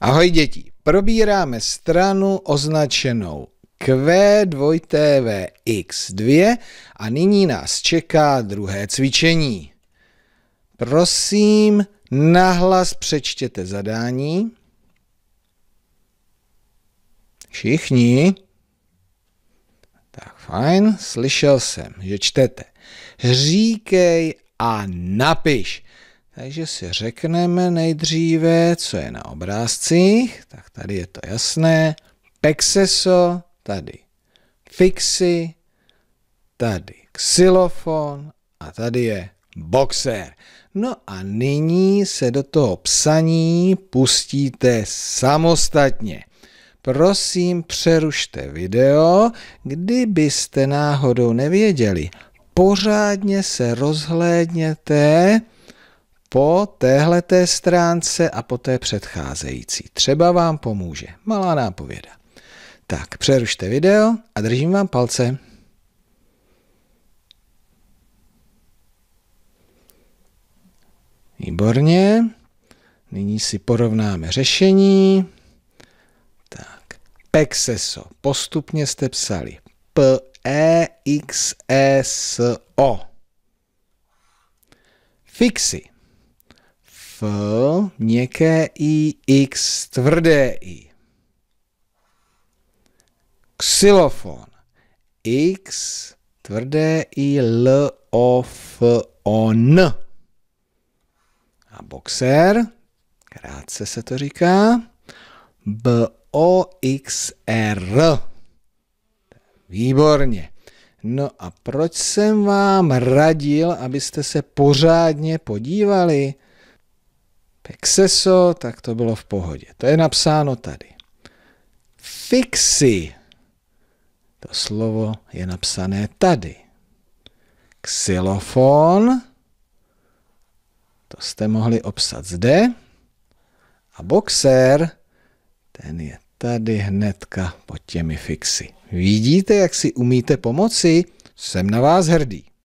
Ahoj děti, probíráme stranu označenou Q2TVX2 a nyní nás čeká druhé cvičení. Prosím, nahlas přečtěte zadání. Všichni? Tak fajn, slyšel jsem, že čtete. Říkej a napiš. Takže si řekneme nejdříve, co je na obrázcích. Tak tady je to jasné. Pexeso, tady. Fixy, tady xylofon a tady je boxer. No a nyní se do toho psaní pustíte samostatně. Prosím, přerušte video, kdybyste náhodou nevěděli. Pořádně se rozhlédněte, po téhle té stránce a po té předcházející. Třeba vám pomůže. Malá nápověda. Tak, přerušte video a držím vám palce. Výborně. Nyní si porovnáme řešení. Tak, pexeso. Postupně jste psali p e x e s o. Fixy měkké I, X, tvrdé I. Xylofon. X, tvrdé I, L, O, F, O, N. A boxer, krátce se to říká, B, O, X, R. Výborně. No a proč jsem vám radil, abyste se pořádně podívali? Pexeso, tak to bylo v pohodě. To je napsáno tady. Fixi. To slovo je napsané tady. Xylofon. To jste mohli obsat zde. A boxer, ten je tady hnedka pod těmi fixy. Vidíte, jak si umíte pomoci? Jsem na vás hrdý.